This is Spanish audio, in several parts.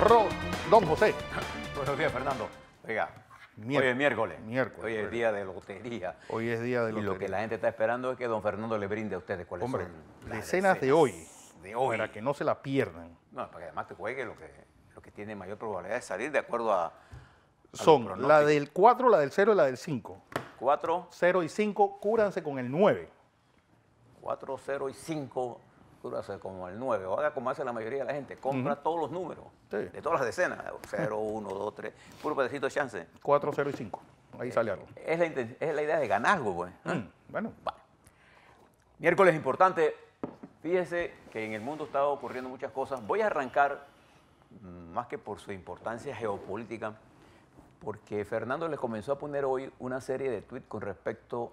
Ro Don José. Buenos días, Fernando. Oiga, hoy es miércoles. miércoles. Hoy es pues. día de lotería. Hoy es día de lotería. Y lo que la gente está esperando es que don Fernando le brinde a ustedes cuáles son las decenas, de hoy. De hoy. Para que no se la pierdan. No, para que además te juegue lo que, tiene mayor probabilidad de salir de acuerdo a. a son la del 4, la del 0 y la del 5. 4. 0 y 5, cúranse con el 9. 4, 0 y 5 como el 9, o haga como hace la mayoría de la gente, compra todos los números, de todas las decenas, 0, 1, 2, 3, puro pedacito de chance. 4, 0 y 5, ahí eh, sale algo. Es la, idea de ganar algo, pues. mm, bueno. Miércoles importante, fíjese que en el mundo está ocurriendo muchas cosas. Voy a arrancar, mm, más que por su importancia geopolítica, porque Fernando les comenzó a poner hoy una serie de tweets con respecto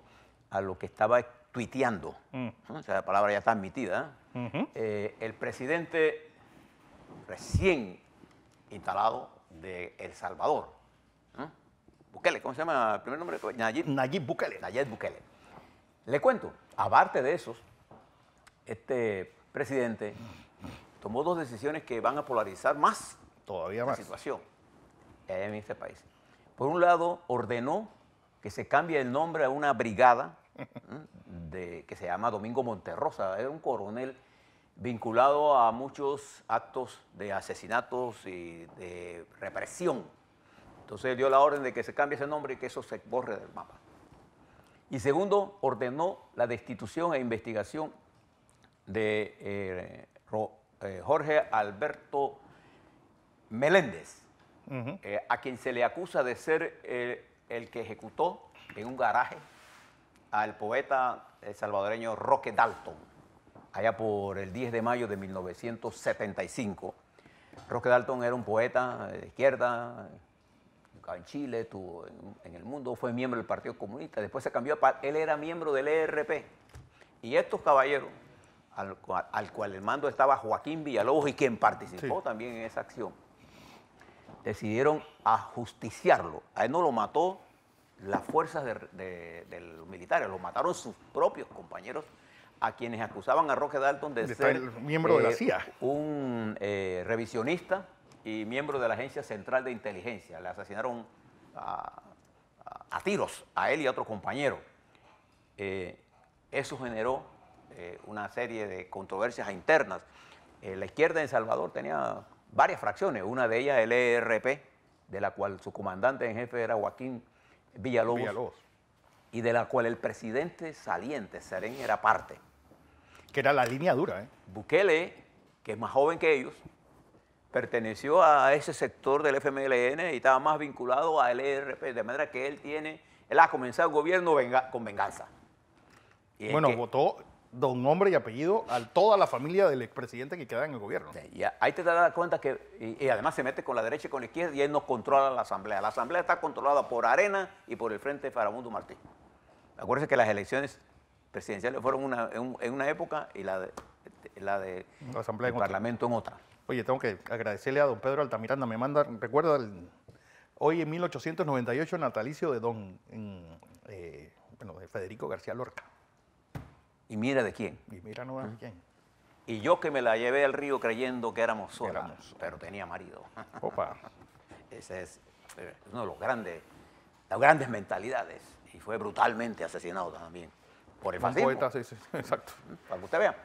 a lo que estaba tuiteando. Mm. O sea, la palabra ya está admitida. ¿eh? Eh, el presidente recién instalado de El Salvador, ¿eh? Bukele, ¿cómo se llama el primer nombre? Nayib, Bukele. Nayib Bukele. Le cuento, aparte de esos, este presidente tomó dos decisiones que van a polarizar más Todavía más. la situación en este país. Por un lado, ordenó que se cambie el nombre a una brigada ¿eh? de, que se llama Domingo Monterrosa, era un coronel vinculado a muchos actos de asesinatos y de represión. Entonces dio la orden de que se cambie ese nombre y que eso se borre del mapa. Y segundo, ordenó la destitución e investigación de eh, eh, Jorge Alberto Meléndez, eh, a quien se le acusa de ser el que ejecutó en un garaje al poeta salvadoreño Roque Dalton allá por el 10 de mayo de 1975. Roque Dalton era un poeta de izquierda, en Chile, estuvo en, el mundo, fue miembro del Partido Comunista, después se cambió, él era miembro del ERP. Y estos caballeros, al, cual, el mando estaba Joaquín Villalobos y quien participó también en esa acción, decidieron ajusticiarlo. A él no lo mató las fuerzas de, militares, lo mataron sus propios compañeros a quienes acusaban a Roque Dalton de, ser miembro de la eh, CIA. Un eh, revisionista y miembro de la Agencia Central de Inteligencia. Le asesinaron a, tiros a él y a otro compañero. Eh, eso generó una serie de controversias internas. la izquierda en Salvador tenía varias fracciones, una de ellas el ERP, de la cual su comandante en jefe era Joaquín Villalobos y de la cual el presidente saliente, Seren, era parte. Que era la línea dura. ¿eh? Bukele, que es más joven que ellos, perteneció a ese sector del FMLN y estaba más vinculado al ERP, de manera que él tiene, él ha comenzado el gobierno con venganza. bueno, votó don nombre y apellido a toda la familia del expresidente que queda en el gobierno. Y ahí te das cuenta que, y, además se mete con la derecha y con la izquierda y él nos controla la asamblea. La asamblea está controlada por Arena y por el Frente Faramundo Martí. Acuérdense que las elecciones presidenciales fueron en, una época y la de, la de la Parlamento en otra. Oye, tengo que agradecerle a don Pedro Altamiranda. Me manda, recuerdo, hoy en 1898, natalicio de don eh, bueno, de Federico García Lorca. ¿Y mira de quién? Y mira no de quién. Y yo que me la llevé al río creyendo que éramos solas, pero tenía marido. Opa. Ese es eh, uno de los grandes, las grandes mentalidades y fue brutalmente asesinado también por el fascismo. sí, exacto. Para que usted vea.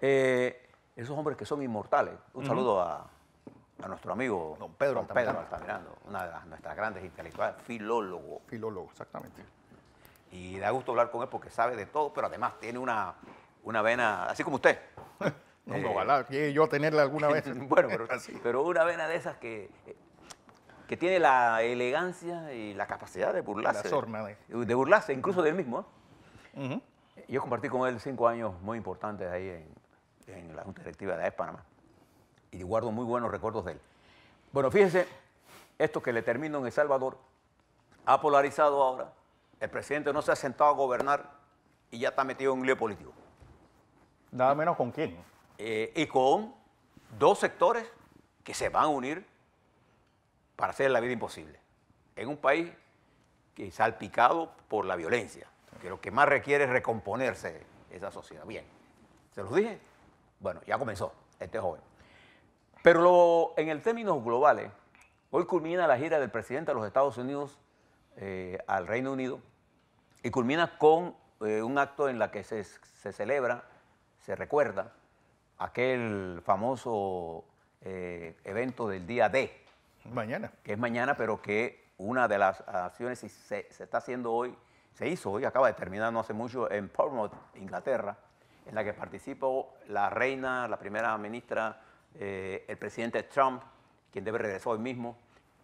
Eh, esos hombres que son inmortales. Un saludo a, nuestro amigo Don Pedro, Don Pedro Altamirano, una de nuestras grandes intelectuales, filólogo. Filólogo, exactamente. Y da gusto hablar con él porque sabe de todo, pero además tiene una, una vena, así como usted. no, eh, yo tenerla alguna vez. bueno, pero una vena de esas que eh, que tiene la elegancia y la capacidad de burlarse. Eh. de... burlarse, incluso del mismo. ¿eh? Yo compartí con él cinco años muy importantes ahí en, la Junta Directiva de AES Panamá. Y guardo muy buenos recuerdos de él. Bueno, fíjense, esto que le termino en El Salvador ha polarizado ahora. El presidente no se ha sentado a gobernar y ya está metido en un lío político. Nada menos con quién. Eh, y con dos sectores que se van a unir para hacer la vida imposible. En un país que salpicado por la violencia, que lo que más requiere es recomponerse esa sociedad. Bien, ¿se los dije? Bueno, ya comenzó este joven. Pero en el términos globales, hoy culmina la gira del presidente de los Estados Unidos eh, al Reino Unido y culmina con eh, un acto en la que se, celebra, se recuerda aquel famoso eh, evento del día D, Mañana. Que es mañana, pero que una de las acciones se, se está haciendo hoy, se hizo hoy, acaba de terminar no hace mucho, en Portsmouth, Inglaterra, en la que participó la reina, la primera ministra, eh, el presidente Trump, quien debe regresar hoy mismo.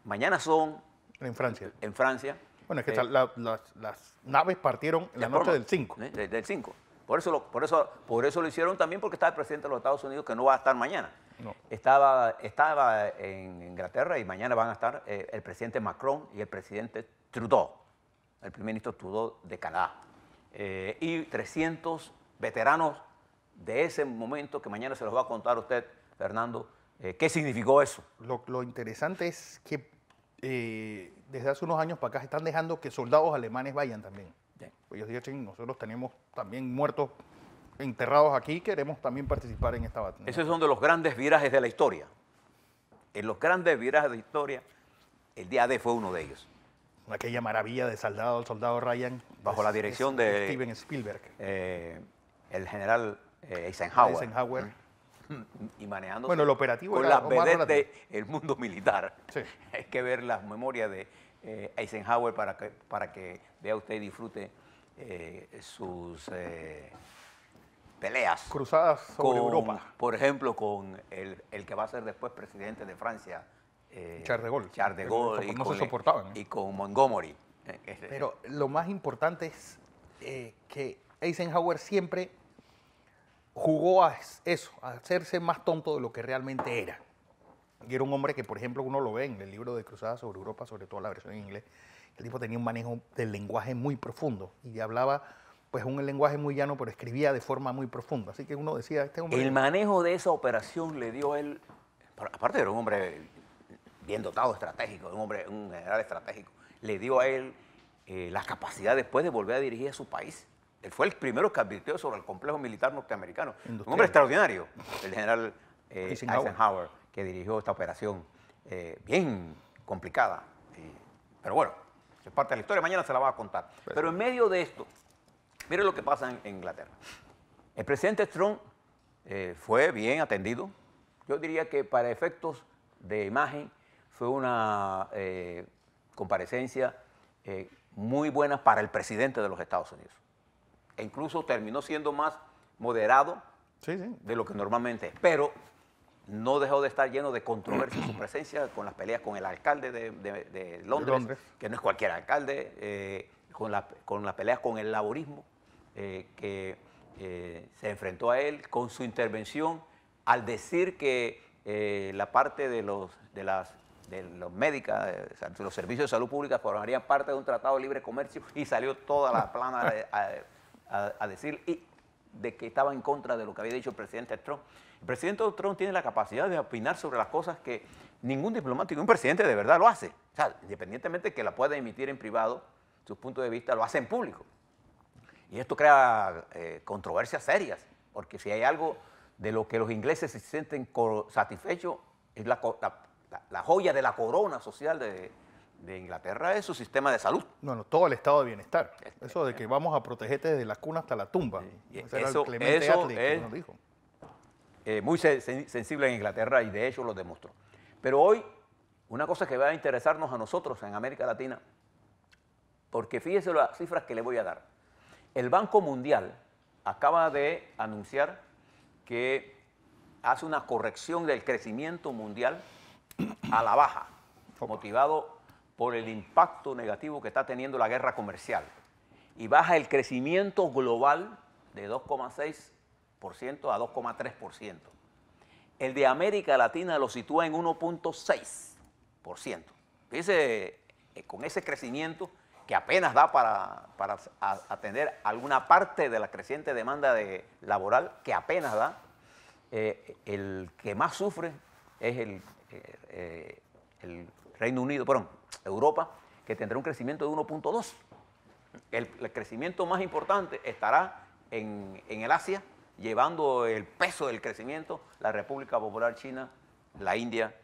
Mañana son... En Francia. En Francia. Bueno, es que eh, las, naves partieron la noche del 5. ¿eh? Del 5. Por eso, lo, por, eso, por eso lo hicieron también porque estaba el presidente de los Estados Unidos que no va a estar mañana. Estaba, estaba en Inglaterra y mañana van a estar eh, el presidente Macron y el presidente Trudeau, el primer ministro Trudeau de Canadá. Eh, y 300 veteranos de ese momento que mañana se los va a contar usted, Fernando, eh, qué significó eso. Lo, lo interesante es que desde hace unos años para acá están dejando que soldados alemanes vayan también. Pues nosotros tenemos también muertos enterrados aquí, queremos también participar en esta batalla. Ese es uno de los grandes virajes de la historia. En los grandes virajes de la historia, el día D fue uno de ellos. Aquella maravilla de soldado el soldado Ryan. Bajo la dirección de Steven Spielberg. Eh, el general eh, Eisenhower. Eisenhower. y manejando bueno, el operativo con las vedettes del mundo militar. Sí. Hay que ver las memorias de eh, Eisenhower para que, para que vea usted y disfrute eh, sus eh, peleas. Cruzadas con, Europa. Por ejemplo, con el, que va a ser después presidente de Francia. Charles de Gaulle. Charles de Gaulle. y Y con Montgomery. Pero lo más importante es que Eisenhower siempre jugó a eso, a hacerse más tonto de lo que realmente era. Y era un hombre que, por ejemplo, uno lo ve en el libro de Cruzadas sobre Europa, sobre todo la versión en inglés, el tipo tenía un manejo del lenguaje muy profundo y hablaba pues un lenguaje muy llano, pero escribía de forma muy profunda. Así que uno decía, este hombre... El manejo de esa operación le dio él, aparte era un hombre bien dotado estratégico, un hombre, un general estratégico, le dio a él eh, la capacidad después de volver a dirigir a su país. Él fue el primero que advirtió sobre el complejo militar norteamericano. Un hombre extraordinario, el general eh, Eisenhower que dirigió esta operación eh, bien complicada. Eh, pero bueno, es parte de la historia, mañana se la va a contar. Pues pero en medio de esto, mire lo que pasa en, Inglaterra. El presidente Trump eh, fue bien atendido. Yo diría que para efectos de imagen fue una comparecencia muy buena para el presidente de los Estados Unidos. E incluso terminó siendo más moderado de lo que normalmente es. Pero no dejó de estar lleno de controversia su presencia con las peleas con el alcalde de, Londres, que no es cualquier alcalde, eh, con, con las peleas con el laborismo, eh, que eh, se enfrentó a él con su intervención al decir que la parte de los, las los médicos, de los servicios de salud pública formarían parte de un tratado de libre comercio y salió toda la plana a, a decir, y de que estaba en contra de lo que había dicho el presidente Trump. El presidente Trump tiene la capacidad de opinar sobre las cosas que ningún diplomático, un presidente de verdad lo hace. O sea, independientemente de que la pueda emitir en privado, sus puntos de vista lo hace en público. Y esto crea eh, controversias serias, porque si hay algo de lo que los ingleses se sienten satisfechos, es la joya de la corona social de, de Inglaterra es su sistema de salud. No, no, todo el estado de bienestar. Este, eso de que eh. vamos a protegerte desde la cuna hasta la tumba. eso, es, dijo. muy sensible en Inglaterra y de hecho lo demostró. Pero hoy, una cosa que va a interesarnos a nosotros en América Latina, porque fíjese las cifras que le voy a dar. El Banco Mundial acaba de anunciar que hace una corrección del crecimiento mundial a la baja, motivado por el impacto negativo que está teniendo la guerra comercial y baja el crecimiento global de 2,6% a 2,3%. El de América Latina lo sitúa en 1,6%. dice eh, con ese crecimiento que apenas da para, atender alguna parte de la creciente demanda de laboral, que apenas da, eh, el que más sufre es el, eh, el Reino Unido, perdón, Europa, que tendrá un crecimiento de 1.2. El, crecimiento más importante estará en, el Asia, llevando el peso del crecimiento la República Popular China, la India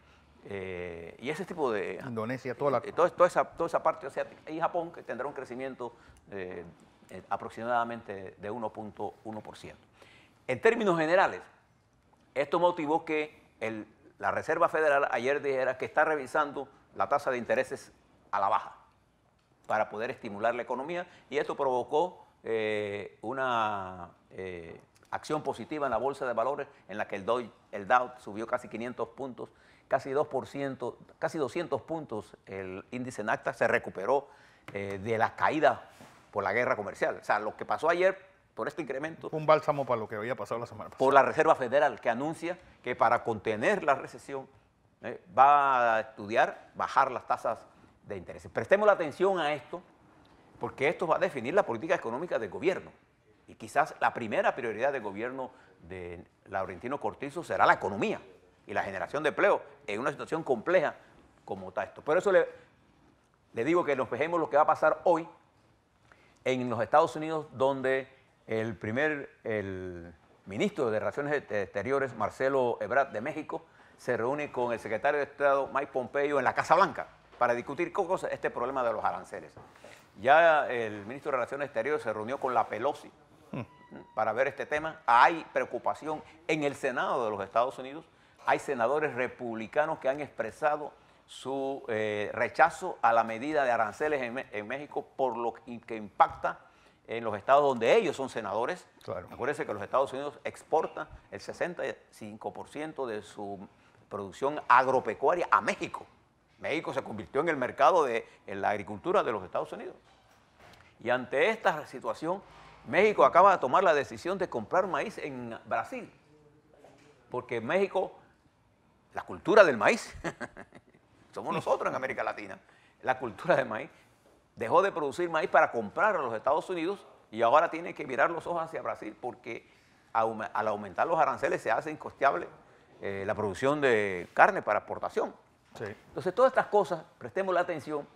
eh, y ese tipo de... Indonesia, toda la... Eh, toda, esa, toda esa parte asiática y Japón que tendrá un crecimiento eh, aproximadamente de 1.1%. En términos generales, esto motivó que el la Reserva Federal ayer dijera que está revisando la tasa de intereses a la baja para poder estimular la economía y esto provocó eh, una eh, acción positiva en la bolsa de valores en la que el, Dow, subió casi 500 puntos, casi 2%, casi 200 puntos el índice NACTA se recuperó eh, de la caída por la guerra comercial. O sea, lo que pasó ayer por este incremento. Un bálsamo para lo que había pasado la semana pasada. Por la Reserva Federal, que anuncia que para contener la recesión eh, va a estudiar bajar las tasas de interés. Prestemos la atención a esto, porque esto va a definir la política económica del gobierno. Y quizás la primera prioridad del gobierno de Laurentino Cortizo será la economía y la generación de empleo en una situación compleja como está esto. Por eso le, le digo que nos vejemos lo que va a pasar hoy en los Estados Unidos, donde el primer el ministro de Relaciones e-, Exteriores, Marcelo Ebrard de México, se reúne con el secretario de Estado, Mike Pompeo, en la Casa Blanca para discutir este problema de los aranceles. Ya el ministro de Relaciones e Exteriores se reunió con la Pelosi hmm. para ver este tema. Hay preocupación en el Senado de los Estados Unidos. Hay senadores republicanos que han expresado su eh, rechazo a la medida de aranceles en México por lo que impacta en los estados donde ellos son senadores. Acuérdense que los Estados Unidos exportan el 65% de su producción agropecuaria a México. México se convirtió en el mercado de la agricultura de los Estados Unidos. Y ante esta situación, México acaba de tomar la decisión de comprar maíz en Brasil, porque México, la cultura del maíz, somos nosotros en América Latina, la cultura del maíz, dejó de producir maíz para comprar a los Estados Unidos y ahora tiene que mirar los ojos hacia Brasil porque al aumentar los aranceles se hace incosteable eh, la producción de carne para exportación. Entonces, todas estas cosas, prestemos la atención,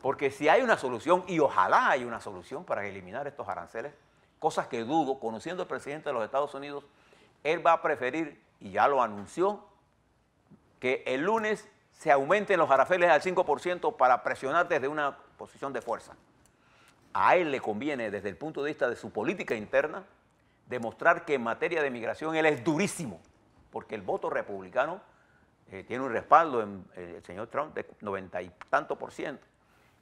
porque si hay una solución, y ojalá hay una solución para eliminar estos aranceles, cosas que dudo, conociendo al presidente de los Estados Unidos, él va a preferir, y ya lo anunció, que el lunes se aumenten los aranceles al 5% para presionar desde una posición de fuerza. A él le conviene, desde el punto de vista de su política interna, demostrar que en materia de migración él es durísimo, porque el voto republicano eh, tiene un respaldo en eh, el señor Trump de noventa y tanto por ciento.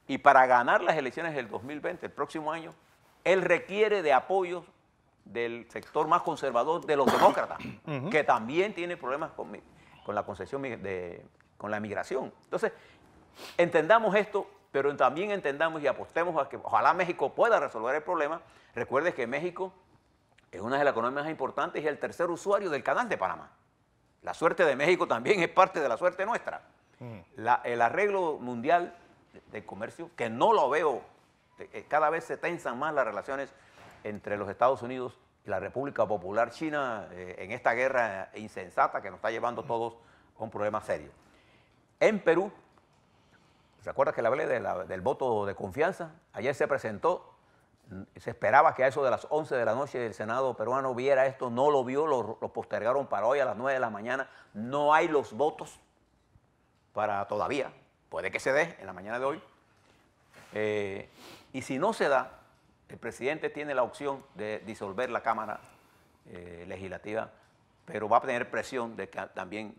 Y para ganar las elecciones del 2020, el próximo año, él requiere de apoyo del sector más conservador de los demócratas, que también tiene problemas con, con la concesión de, con la migración. Entonces, entendamos esto pero también entendamos y apostemos a que ojalá México pueda resolver el problema. Recuerde que México es una de las economías más importantes y el tercer usuario del canal de Panamá. La suerte de México también es parte de la suerte nuestra. Mm. el arreglo mundial de comercio, que no lo veo, eh, cada vez se tensan más las relaciones entre los Estados Unidos y la República Popular China eh, en esta guerra insensata que nos está llevando mm. todos a un problema serio. En Perú ¿Se que le hablé del voto de confianza? Ayer se presentó, se esperaba que a eso de las 11 de la noche el Senado peruano viera esto, no lo vio, lo, postergaron para hoy a las 9 de la mañana. No hay los votos para todavía, puede que se dé en la mañana de hoy. Eh, y si no se da, el presidente tiene la opción de disolver la Cámara eh, Legislativa, pero va a tener presión de que también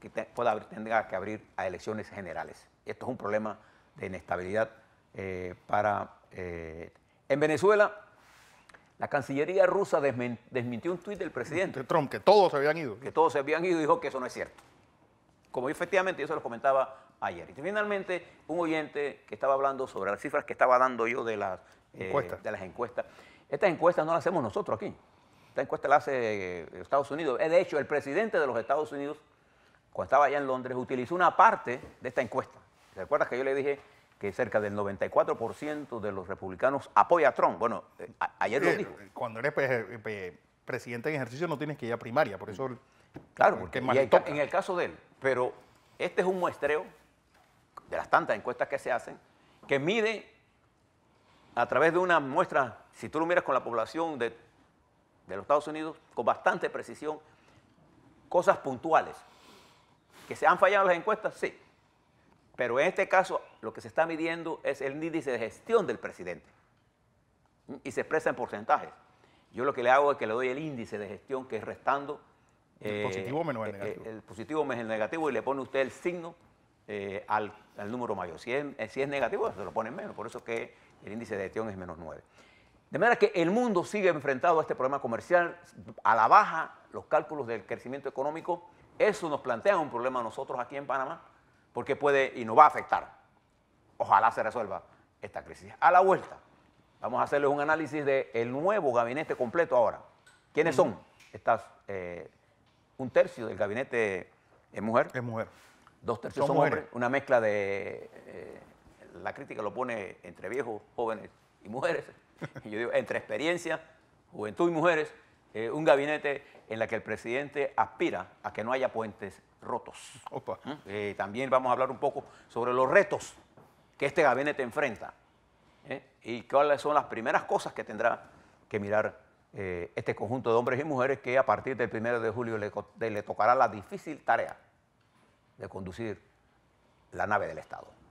que que abrir a elecciones generales. Esto es un problema de inestabilidad eh, para... Eh, en Venezuela, la Cancillería rusa desmintió un tuit del presidente. Trump, que todos se habían ido. Que todos se habían ido y dijo que eso no es cierto. Como yo, efectivamente yo se lo comentaba ayer. Y finalmente, un oyente que estaba hablando sobre las cifras que estaba dando yo de las, eh, encuestas. De las encuestas. Estas encuestas no las hacemos nosotros aquí. Esta encuesta la hace Estados Unidos. De hecho, el presidente de los Estados Unidos, cuando estaba allá en Londres, utilizó una parte de esta encuesta ¿Te que yo le dije que cerca del 94% de los republicanos apoya a Trump? Bueno, eh, ayer lo dijo. Cuando eres pues, eh, pues, presidente en ejercicio no tienes que ir a primaria, por eso... Claro, porque en el caso de él, pero este es un muestreo de las tantas encuestas que se hacen, que mide a través de una muestra, si tú lo miras con la población de, de los Estados Unidos, con bastante precisión, cosas puntuales. ¿Que se han fallado las encuestas? Sí. Pero en este caso lo que se está midiendo es el índice de gestión del presidente y se expresa en porcentajes. Yo lo que le hago es que le doy el índice de gestión que es restando. El eh, positivo menos el eh, negativo. El, positivo menos el negativo y le pone usted el signo eh, al, número mayor. Si es, negativo, se lo pone menos. Por eso que el índice de gestión es menos 9. De manera que el mundo sigue enfrentado a este problema comercial, a la baja, los cálculos del crecimiento económico. Eso nos plantea un problema a nosotros aquí en Panamá porque puede y nos va a afectar. Ojalá se resuelva esta crisis. A la vuelta, vamos a hacerles un análisis del el nuevo gabinete completo ahora. ¿Quiénes son? Eh, un tercio del gabinete es mujer. Es mujer. Dos tercios son, hombres. Una mezcla de... Eh, la crítica lo pone entre viejos, jóvenes y mujeres. y yo digo, entre experiencia, juventud y mujeres, eh, un gabinete en la que el presidente aspira a que no haya puentes rotos. Eh, también vamos a hablar un poco sobre los retos que este gabinete enfrenta ¿eh? y cuáles son las primeras cosas que tendrá que mirar eh, este conjunto de hombres y mujeres que a partir del 1 de julio le tocará la difícil tarea de conducir la nave del Estado.